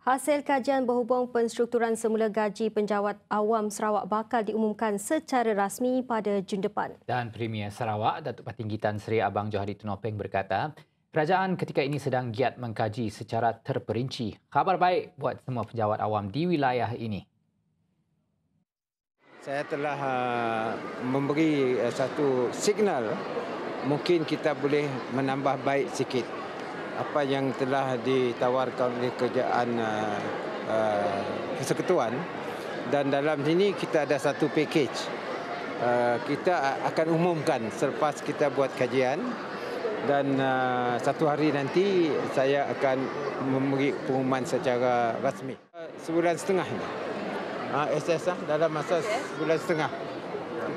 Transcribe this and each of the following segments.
Hasil kajian berhubung penstrukturan semula gaji penjawat awam Sarawak bakal diumumkan secara rasmi pada Jun depan. Dan Premier Sarawak, Datuk Patinggi Tan Sri Abang Johari Tunopeng berkata, kerajaan ketika ini sedang giat mengkaji secara terperinci. Khabar baik buat semua penjawat awam di wilayah ini. Saya telah uh, memberi uh, satu signal mungkin kita boleh menambah baik sikit apa yang telah ditawarkan oleh kerajaan eh, eh, persekutuan dan dalam sini kita ada satu pakej eh, kita akan umumkan selepas kita buat kajian dan satu hari nanti saya akan memberi pengumuman secara rasmi sebulan setengah ini ah, SSA ah, dalam masa sebulan setengah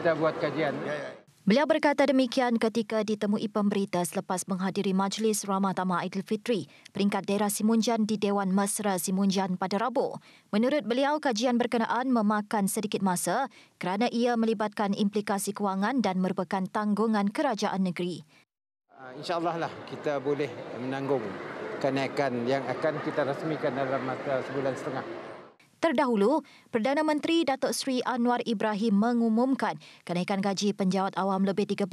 kita buat kajian. Ya, ya, ya. Beliau berkata demikian ketika ditemui pemberita selepas menghadiri majlis ramah tamah Aidilfitri peringkat daerah Simunjan di Dewan Mesra Simunjan pada Rabu. Menurut beliau, kajian berkenaan memakan sedikit masa kerana ia melibatkan implikasi kewangan dan merupakan tanggungan kerajaan negeri. Ah, InsyaAllah lah kita boleh menanggung kenaikan yang akan kita rasmikan dalam masa sebulan setengah. Terdahulu, Perdana Menteri Datuk Seri Anwar Ibrahim mengumumkan kenaikan gaji penjawat awam lebih 13%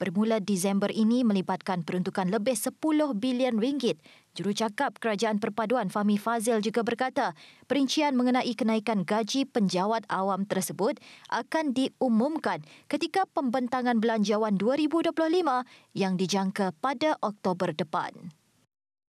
bermula Disember ini melibatkan peruntukan lebih 10 bilion ringgit. Jurucakap Kerajaan Perpaduan Fahmi Fazil juga berkata, perincian mengenai kenaikan gaji penjawat awam tersebut akan diumumkan ketika pembentangan belanjawan 2025 yang dijangka pada Oktober depan.